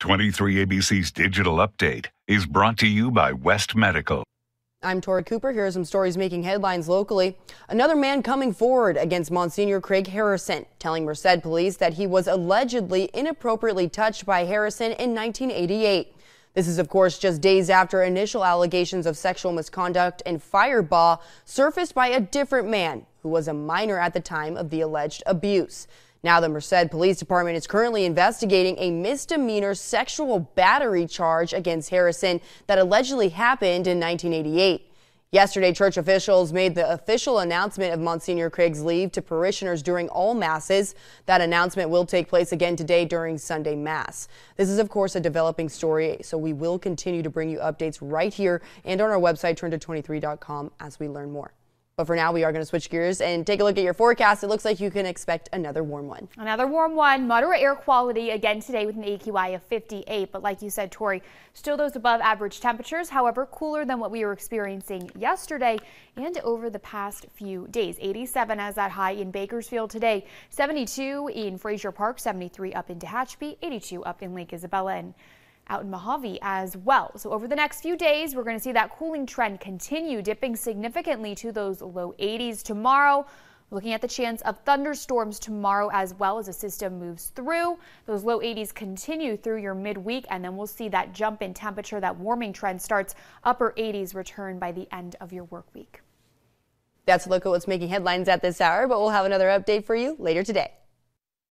23ABC's Digital Update is brought to you by West Medical. I'm Tori Cooper. Here are some stories making headlines locally. Another man coming forward against Monsignor Craig Harrison, telling Merced police that he was allegedly inappropriately touched by Harrison in 1988. This is, of course, just days after initial allegations of sexual misconduct and fireball surfaced by a different man who was a minor at the time of the alleged abuse. Now, the Merced Police Department is currently investigating a misdemeanor sexual battery charge against Harrison that allegedly happened in 1988. Yesterday, church officials made the official announcement of Monsignor Craig's leave to parishioners during all masses. That announcement will take place again today during Sunday Mass. This is, of course, a developing story, so we will continue to bring you updates right here and on our website, turn23.com, as we learn more. But for now, we are going to switch gears and take a look at your forecast. It looks like you can expect another warm one. Another warm one. Moderate air quality again today with an AQI of 58. But like you said, Tori, still those above average temperatures. However, cooler than what we were experiencing yesterday and over the past few days. 87 as that high in Bakersfield today, 72 in Fraser Park, 73 up in Tehachapi, 82 up in Lake Isabella. And out in Mojave as well. So over the next few days, we're going to see that cooling trend continue, dipping significantly to those low 80s tomorrow. Looking at the chance of thunderstorms tomorrow as well as the system moves through. Those low 80s continue through your midweek, and then we'll see that jump in temperature, that warming trend starts. Upper 80s return by the end of your work week. That's a look at what's making headlines at this hour, but we'll have another update for you later today.